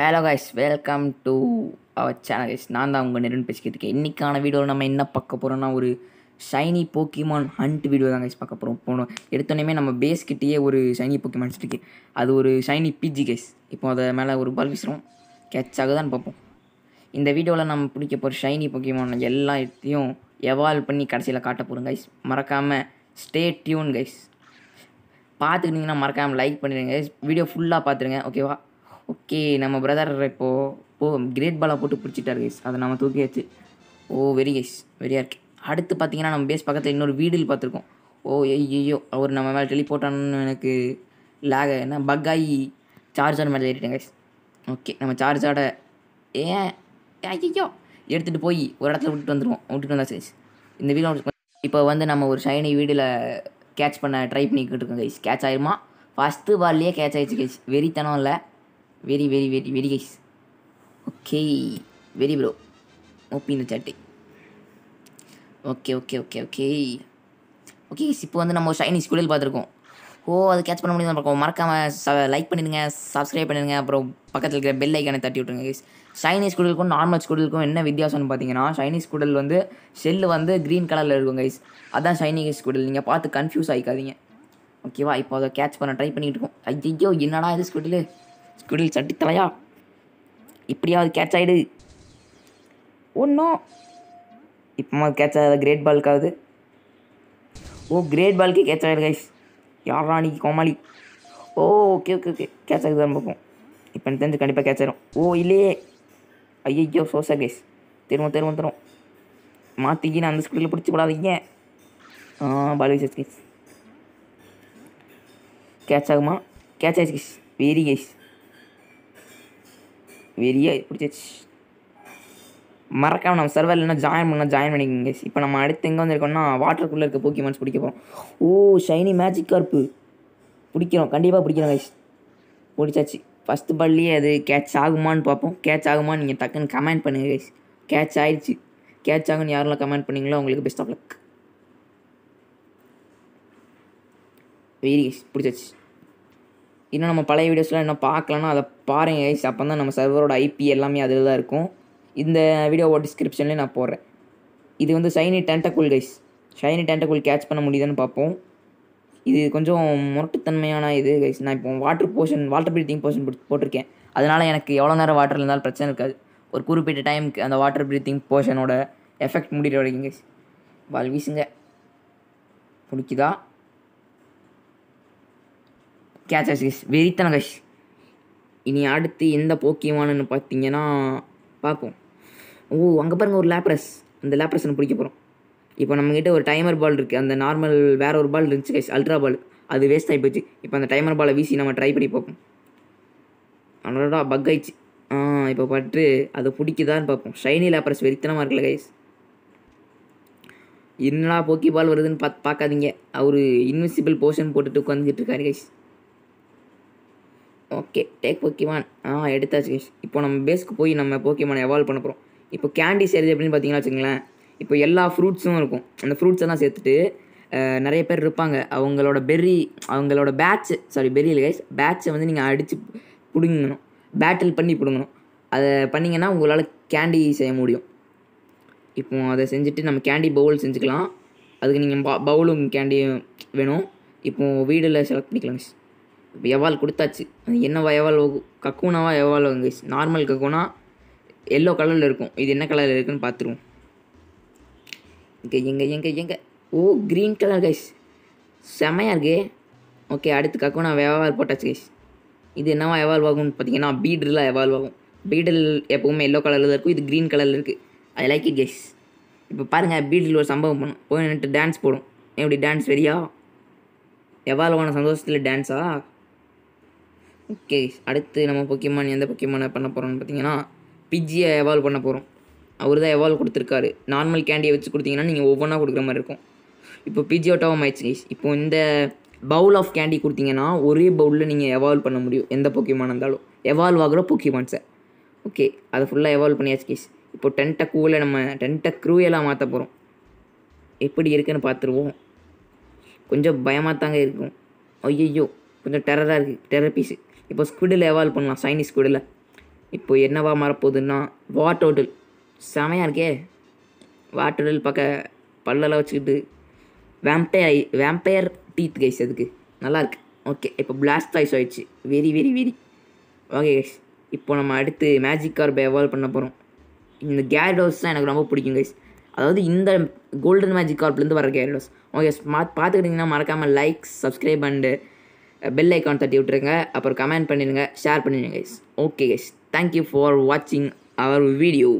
hello guys welcome to our channel guys நான் தான் உங்கள் நிறுவனம் பேசிக்கிட்டு இருக்கேன் இன்றைக்கான வீடியோவில் நம்ம என்ன பார்க்க போகிறோம்னா ஒரு ஷைனி போக்கிமான் ஹண்ட் வீடியோ தான் கைஸ் பார்க்க போகிறோம் போனோம் எடுத்தோன்னே நம்ம பேஸ்கிட்டேயே ஒரு ஷைனி போக்கிமான் இருக்குது அது ஒரு ஷைனி பிஜி கைஸ் இப்போ அதை மேலே ஒரு பால் வீசுகிறோம் கேட்ச் ஆகுதான்னு பார்ப்போம் இந்த வீடியோவில் நம்ம பிடிக்க போகிற ஷைனி போக்கிமான் எல்லா இடத்தையும் எவால்வ் பண்ணி கடைசியில் காட்ட போகிறோம் கைஸ் மறக்காமல் ஸ்டே டியூன் கைஸ் பார்த்துக்கிட்டிங்கன்னா மறக்காமல் லைக் பண்ணிடுங்க வீடியோ ஃபுல்லாக பார்த்துருங்க ஓகேவா ஓகே நம்ம பிரதர் இப்போது ஓ கிரேட் பாலாக போட்டு பிடிச்சிட்டார் கைஸ் அதை நம்ம தூக்கியாச்சு ஓ வெரி கைஸ் வெரியாக இருக்கு அடுத்து பார்த்தீங்கன்னா நம்ம பேஸ் பக்கத்தில் இன்னொரு வீடில் பார்த்துருக்கோம் ஓ ஐயோ அவர் நம்ம மேலே டெலிபோர்ட்டானு எனக்கு லேக என்ன பக்காயி சார்ஜர் மேலே ஏறிட்டேன் கைஸ் ஓகே நம்ம சார்ஜோட ஏன் ஐயோ எடுத்துகிட்டு போய் ஒரு இடத்துல விட்டுட்டு வந்துடுவோம் விட்டுட்டு வந்தா சைஸ் இந்த வீடு இப்போ வந்து நம்ம ஒரு ஷைனி வீடில் கேட்ச் பண்ண ட்ரை பண்ணிக்கிட்டு இருக்கோம் கைஸ் கேட்ச் ஆயிருமா ஃபஸ்ட்டு பால்லையே கேட்ச் ஆகிடுச்சு கைஸ் வெறித்தனம் இல்லை very very very very guys okay very bro இந்த சாட்டு okay okay okay okay okay இப்போ வந்து நம்ம ஷைனி ஸ்கூலில் பார்த்துருக்கோம் ஓ அது கேட்ச் பண்ண முடியும் பார்க்கும் மறக்காம லைக் பண்ணிடுங்க சப்ஸ்கிரைப் பண்ணிடுங்க அப்புறம் பக்கத்தில் இருக்கிற பெல் ஐக்கானை தட்டி விட்ருங்க கைஸ் சைனீஸ் குடலுக்கும் நார்மல் ஸ்கூலுக்கும் என்ன வித்தியாசம்னு பார்த்தீங்கன்னா சைனீஸ் குடல் வந்து செல்லு வந்து க்ரீன் கலரில் இருக்கும் கைஸ் அதான் சைனீஸ் குடல் நீங்கள் பார்த்து கன்ஃபியூஸ் ஆகிக்காதீங்க ஓகேவா இப்போ அதை கேட்ச் பண்ண ட்ரை பண்ணிகிட்டு இருக்கோம் ஐயோ என்னடா இது ஸ்குடலு குடில் சட்டித்தலையா இப்படியாவது கேட்ச் ஆகிடு ஒன்றும் இப்போமாவது கேட்ச் ஆகாத கிரேட் பால்க்காவது ஓ கிரேட் பால்க்கே கேட்ச் ஆகிடு கைஸ் யார் ராணி கோமாளி ஓ ஓகே ஓகே ஓகே கேட்ச் ஆகுது தான் பார்ப்போம் இப்போ எனக்கு தெரிஞ்சு கண்டிப்பாக கேட்ச் ஆகிடும் ஓ இல்லையே ஐயோ சோசா கைஸ் திரும்ப திரும்ப தரும் மாற்றிக்கி நான் அந்த ஸ்கூலில் பிடிச்சி ஆ பால் கைஸ் கைஸ் கேட்ச் ஆகுமா கேட்ச் ஆயிடுச்சு கைஸ் வெரி கைஸ் வெளியே பிடிச்சிச்சு மறக்காமல் நம்ம சர்வர் இல்லைனா ஜாயின் பண்ணால் ஜாயின் பண்ணிக்கோங்க இப்போ நம்ம அடுத்து எங்கே வாட்டர் வாட்டருக்குள்ளே இருக்க போக்கி பிடிக்க போகிறோம் ஓ ஷைனி மேஜிக் கார்ப்பு பிடிக்கிறோம் கண்டிப்பாக பிடிக்கிறோம் கைஸ் பிடிச்சாச்சு ஃபஸ்ட்டு பள்ளியே அது கேட்ச் ஆகுமான்னு பார்ப்போம் கேட்ச் ஆகுமான்னு நீங்கள் டக்குன்னு கமெண்ட் பண்ணுங்கள் கைஸ் கேட்ச் ஆயிடுச்சு கேட்ச் ஆகும்னு யாரெல்லாம் கமெண்ட் பண்ணிங்களோ உங்களுக்கு best of luck very guys பிடிச்சாச்சு இன்னும் நம்ம பழைய வீடியோஸ்லாம் இன்னும் பார்க்கலனா அதை பாருங்கள் கைஸ் அப்போ தான் நம்ம சர்வரோட ஐபி எல்லாமே அதில் தான் இருக்கும் இந்த வீடியோவோட டிஸ்கிரிப்ஷன்லேயே நான் போடுறேன் இது வந்து shiny Tentacool guys shiny Tentacool catch பண்ண முடியுதுன்னு பார்ப்போம் இது கொஞ்சம் முரட்டுத்தன்மையான இது கைஸ் நான் இப்போ water potion water breathing potion போட்டிருக்கேன் அதனால் எனக்கு எவ்வளோ நேரம் வாட்டர் இருந்தாலும் பிரச்சனை இருக்காது ஒரு குறிப்பிட்ட டைமுக்கு அந்த வாட்டர் ப்ரீத்திங் போர்ஷனோட எஃபெக்ட் முடிகிற வரைக்கும் கைஸ் பால் வீசுங்க பிடிக்குதா கேட்ச் கைஸ் வெறித்தன கஷ் இனி அடுத்து எந்த போக்கியமானு பார்த்தீங்கன்னா பார்ப்போம் ஓ அங்கே பாருங்கள் ஒரு லேப்ரஸ் அந்த லேப்ரஸ்னு பிடிக்க போகிறோம் இப்போ நம்மக்கிட்ட ஒரு டைமர் பால் இருக்குது அந்த நார்மல் வேற ஒரு பால் இருந்துச்சு கைஸ் அல்ட்ரா பால் அது வேஸ்ட் ஆகி போச்சு இப்போ அந்த டைமர் பாலை வீசி நம்ம ட்ரை பண்ணி பார்ப்போம் அவ்வளோடா பக் ஆயிடுச்சு இப்போ பட்டு அதை பிடிக்குதான்னு பார்ப்போம் ஷைனி லேப்ரஸ் வெறித்தனமாக இருக்குல்ல கைஸ் என்னடா போக்கி பால் வருதுன்னு பார்த்து பார்க்காதீங்க அவர் இன்விசிபிள் போர்ஷன் போட்டுட்டு உட்காந்துக்கிட்டு இருக்காரு கைஸ் ஓகே டேக் போக்கிமான் ஆ எடுத்தாச்சு இப்போ நம்ம பேஸ்க்கு போய் நம்ம போக்கிமான் எவால்வ் பண்ண போகிறோம் இப்போ கேண்டி செய்கிறது அப்படின்னு பார்த்தீங்கன்னா வச்சுங்களேன் இப்போ எல்லா ஃப்ரூட்ஸும் இருக்கும் அந்த ஃப்ரூட்ஸ் எல்லாம் சேர்த்துட்டு நிறைய பேர் இருப்பாங்க அவங்களோட பெர்ரி அவங்களோட பேட்ச் சாரி பெரிய கைஸ் பேட்சை வந்து நீங்கள் அடித்து பிடுங்கணும் பேட்டில் பண்ணி பிடுங்கணும் அதை பண்ணிங்கன்னா உங்களால் கேண்டி செய்ய முடியும் இப்போ அதை செஞ்சுட்டு நம்ம கேண்டி பவுல் செஞ்சுக்கலாம் அதுக்கு நீங்கள் பவுலும் கேண்டியும் வேணும் இப்போது வீடில் செலக்ட் பண்ணிக்கலாம் எவால் கொடுத்தாச்சு அது என்னவா எவால் கக்கூனாவா evolve guys normal Kakuna yellow கலரில் இருக்கும் இது என்ன கலரில் இருக்குன்னு பார்த்துருவோம் இங்கே எங்கே எங்கே எங்கே ஓ க்ரீன் கலர் கைஸ் செமையாக இருக்கே ஓகே அடுத்து கக்கூனா எவால் போட்டாச்சு கைஸ் இது என்னவா எவால்வ் ஆகும்னு பார்த்தீங்கன்னா பீடரில் எவால்வ் ஆகும் பீடல் எப்போவுமே எல்லோ கலரில் தான் இருக்கும் இது க்ரீன் கலரில் இருக்குது ஐ லைக் இட் கைஸ் இப்போ பாருங்கள் பீடில் ஒரு சம்பவம் பண்ணும் போய் நின்று டான்ஸ் போடும் எப்படி டான்ஸ் வெறியா எவ்வளவான சந்தோஷத்தில் டான்ஸா ஓகே அடுத்து நம்ம பொக்கிமான் எந்த பொக்கியமான பண்ண போகிறோம்னு பார்த்தீங்கன்னா பிஜியை எவால்வ் பண்ண போகிறோம் அவர் தான் எவால்வ் கொடுத்துருக்காரு நார்மல் கேண்டியை வச்சு கொடுத்தீங்கன்னா நீங்கள் ஒவ்வொன்றா கொடுக்குற மாதிரி இருக்கும் இப்போ பிஜி அவுட்டாகவும் ஆயிடுச்சு இப்போ இந்த பவுல் ஆஃப் கேண்டி கொடுத்தீங்கன்னா ஒரே பவுலில் நீங்கள் எவால்வ் பண்ண முடியும் எந்த பொக்கியமான இருந்தாலும் எவால்வ் ஆகிற பொக்கியமான்ஸை ஓகே அதை ஃபுல்லாக எவால்வ் பண்ணியாச்சு கேஸ் இப்போ டென்ட்டை கூவில் நம்ம டென்ட்டை க்ரூயலாக மாற்ற போகிறோம் எப்படி இருக்குன்னு பார்த்துருவோம் கொஞ்சம் பயமாக தாங்க இருக்கும் ஐயையோ கொஞ்சம் டெரராக இருக்குது டெரர் பீஸு இப்போ ஸ்குடில் எவால்வ் பண்ணலாம் சைனீஸ் ஸ்குடில் இப்போ என்னவா மாறப்போகுதுன்னா வாட்டோடில் செமையாக இருக்கே வாட்டோடில் பக்க பல்லெல்லாம் வச்சுக்கிட்டு வேம்பயர் வேம்பையர் டீத் கைஸ் அதுக்கு நல்லாயிருக்கு ஓகே இப்போ பிளாஸ்ட் ஐஸ் ஆயிடுச்சு very very very okay guys இப்போ நம்ம அடுத்து மேஜிக் கார்பை எவால்வ் பண்ண போகிறோம் இந்த கேரடோஸ் தான் எனக்கு ரொம்ப பிடிக்கும் கைஸ் அதாவது இந்த கோல்டன் மேஜிக் கார்ப்லேருந்து வர கேரடோஸ் ஓகே பார்த்துக்கிட்டிங்கன்னா மறக்காமல் like subscribe and bell icon தட்டி விட்டுருங்க அப்புறம் கமெண்ட் பண்ணிடுங்க ஷேர் பண்ணிடுங்க guys okay guys thank you for வாட்சிங் அவர் வீடியோ